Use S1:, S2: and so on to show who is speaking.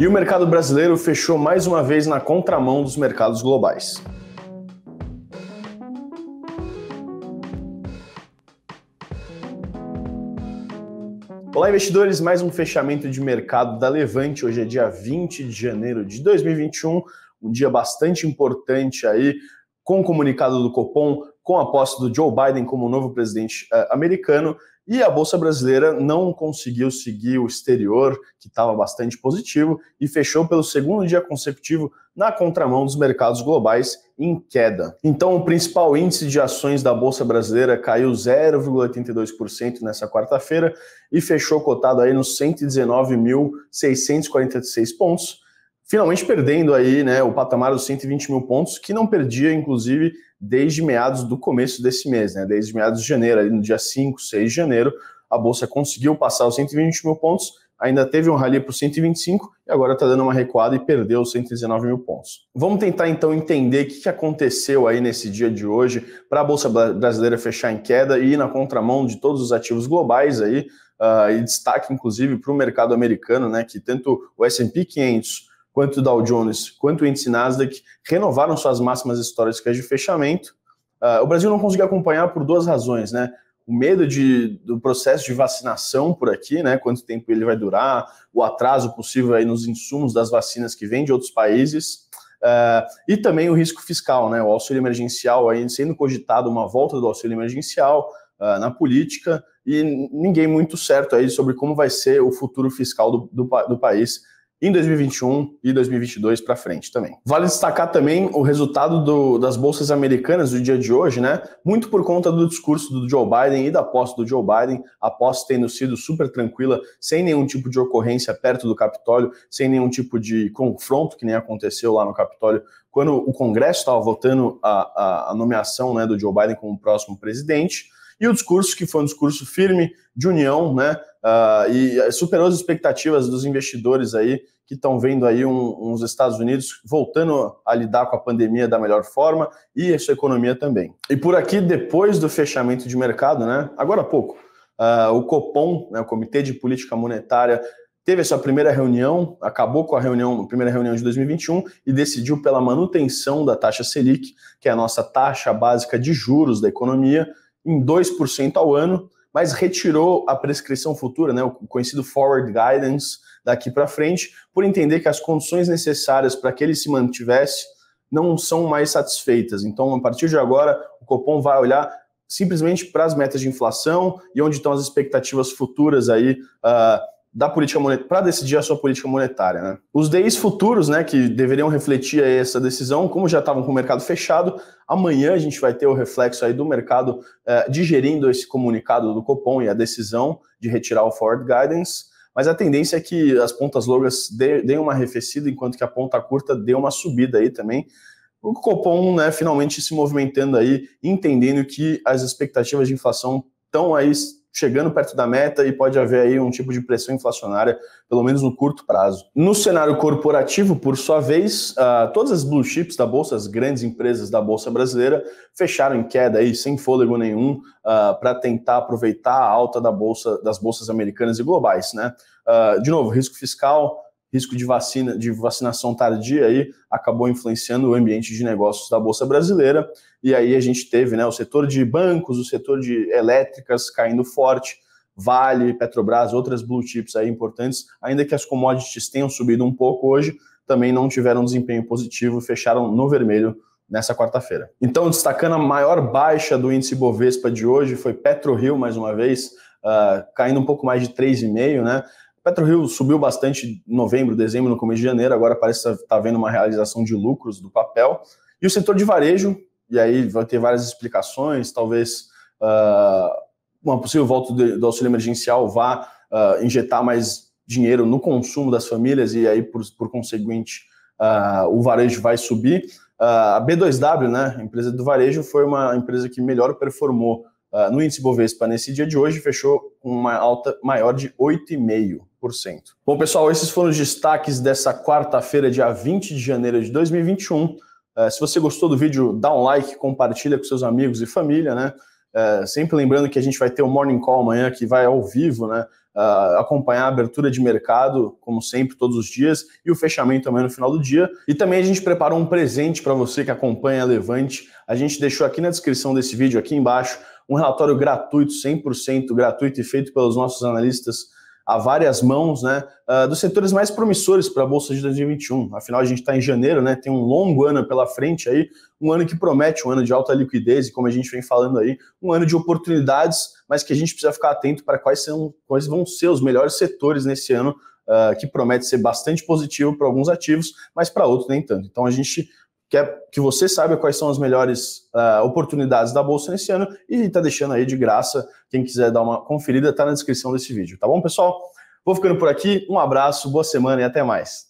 S1: E o mercado brasileiro fechou mais uma vez na contramão dos mercados globais. Olá, investidores! Mais um fechamento de mercado da Levante. Hoje é dia 20 de janeiro de 2021, um dia bastante importante aí, com o comunicado do Copom, com a posse do Joe Biden como novo presidente uh, americano, e a Bolsa Brasileira não conseguiu seguir o exterior, que estava bastante positivo, e fechou pelo segundo dia consecutivo na contramão dos mercados globais em queda. Então, o principal índice de ações da Bolsa Brasileira caiu 0,82% nessa quarta-feira e fechou cotado aí nos 119.646 pontos finalmente perdendo aí né, o patamar dos 120 mil pontos, que não perdia, inclusive, desde meados do começo desse mês, né? Desde meados de janeiro, ali no dia 5, 6 de janeiro, a bolsa conseguiu passar os 120 mil pontos, ainda teve um rally para os 125 e agora está dando uma recuada e perdeu os 119 mil pontos. Vamos tentar então entender o que aconteceu aí nesse dia de hoje para a Bolsa Brasileira fechar em queda e ir na contramão de todos os ativos globais aí, uh, e destaque inclusive para o mercado americano, né, que tanto o S&P 500 quanto o Dow Jones, quanto o índice Nasdaq renovaram suas máximas históricas de fechamento. Uh, o Brasil não conseguiu acompanhar por duas razões, né? O medo de, do processo de vacinação por aqui, né? Quanto tempo ele vai durar, o atraso possível aí nos insumos das vacinas que vêm de outros países. Uh, e também o risco fiscal, né? O auxílio emergencial aí sendo cogitado uma volta do auxílio emergencial uh, na política e ninguém muito certo aí sobre como vai ser o futuro fiscal do, do, do país em 2021 e 2022 para frente também. Vale destacar também o resultado do, das bolsas americanas do dia de hoje, né? Muito por conta do discurso do Joe Biden e da posse do Joe Biden, a posse tendo sido super tranquila, sem nenhum tipo de ocorrência perto do Capitólio, sem nenhum tipo de confronto que nem aconteceu lá no Capitólio quando o Congresso estava votando a, a, a nomeação né, do Joe Biden como próximo presidente. E o discurso, que foi um discurso firme de união, né? uh, e eh, superou as expectativas dos investidores aí que estão vendo aí um, uns Estados Unidos voltando a lidar com a pandemia da melhor forma e a sua economia também. E por aqui, depois do fechamento de mercado, né? Agora há pouco, uh, o Copom, né, o Comitê de Política Monetária, teve sua primeira reunião, acabou com a reunião, a primeira reunião de 2021 e decidiu pela manutenção da taxa Selic, que é a nossa taxa básica de juros da economia, em 2% ao ano mas retirou a prescrição futura, né, o conhecido forward guidance, daqui para frente, por entender que as condições necessárias para que ele se mantivesse não são mais satisfeitas. Então, a partir de agora, o Copom vai olhar simplesmente para as metas de inflação e onde estão as expectativas futuras aí uh, da política monetária para decidir a sua política monetária. Né? Os DIs futuros, né, que deveriam refletir essa decisão, como já estavam com o mercado fechado, amanhã a gente vai ter o reflexo aí do mercado eh, digerindo esse comunicado do Copom e a decisão de retirar o forward guidance. Mas a tendência é que as pontas longas deem uma arrefecida, enquanto que a ponta curta dê uma subida aí também. O Copom, né, finalmente se movimentando aí, entendendo que as expectativas de inflação estão aí chegando perto da meta e pode haver aí um tipo de pressão inflacionária, pelo menos no curto prazo. No cenário corporativo, por sua vez, uh, todas as blue chips da bolsa, as grandes empresas da bolsa brasileira, fecharam em queda aí, sem fôlego nenhum, uh, ah, para tentar aproveitar a alta da bolsa, das bolsas americanas e globais, né? Uh, de novo, risco fiscal, risco de vacina, de vacinação tardia aí acabou influenciando o ambiente de negócios da bolsa brasileira. E aí a gente teve, né, o setor de bancos, o setor de elétricas caindo forte, Vale, Petrobras, outras blue chips aí importantes, ainda que as commodities tenham subido um pouco hoje, também não tiveram desempenho positivo, fecharam no vermelho nessa quarta-feira. Então, destacando a maior baixa do índice Bovespa de hoje foi PetroRio mais uma vez, uh, caindo um pouco mais de 3,5, né? PetroRio subiu bastante em novembro, dezembro, no começo de janeiro, agora parece estar está tá vendo uma realização de lucros do papel. E o setor de varejo, e aí vai ter várias explicações, talvez uh, uma possível volta do, auxílio emergencial vá uh, injetar mais dinheiro no consumo das famílias e aí, por, por conseguinte, uh, o varejo vai subir. a B2W, né, a empresa do varejo, foi uma empresa que melhor performou Uh, no índice Bovespa, nesse dia de hoje, fechou uma alta maior de 8,5%. Bom, pessoal, esses foram os destaques dessa quarta-feira, dia 20 de janeiro de 2021. Uh, ah, se você gostou do vídeo, dá um like, compartilha com seus amigos e família, né? Uh, sempre lembrando que a gente vai ter o Morning Call amanhã, que vai ao vivo, né? Uh, acompanhar a abertura de mercado, como sempre, todos os dias, e o fechamento também no final do dia. E também a gente preparou um presente para você que acompanha a Levante. A gente deixou aqui na descrição desse vídeo, aqui embaixo, um relatório gratuito, 100% gratuito e feito pelos nossos analistas a várias mãos, né, uh, dos setores mais promissores para a Bolsa de 2021. Afinal, a gente está em janeiro, né, tem um longo ano pela frente aí, um ano que promete, um ano de alta liquidez, e como a gente vem falando aí, um ano de oportunidades, mas que a gente precisa ficar atento para quais, são, quais vão ser os melhores setores nesse ano, uh, que promete ser bastante positivo para alguns ativos, mas para outros nem tanto. Então a gente quer é que você saiba quais são as melhores uh, oportunidades da Bolsa nesse ano e está deixando aí de graça. Quem quiser dar uma conferida, está na descrição desse vídeo, tá bom, pessoal? Vou ficando por aqui, um abraço, boa semana e até mais.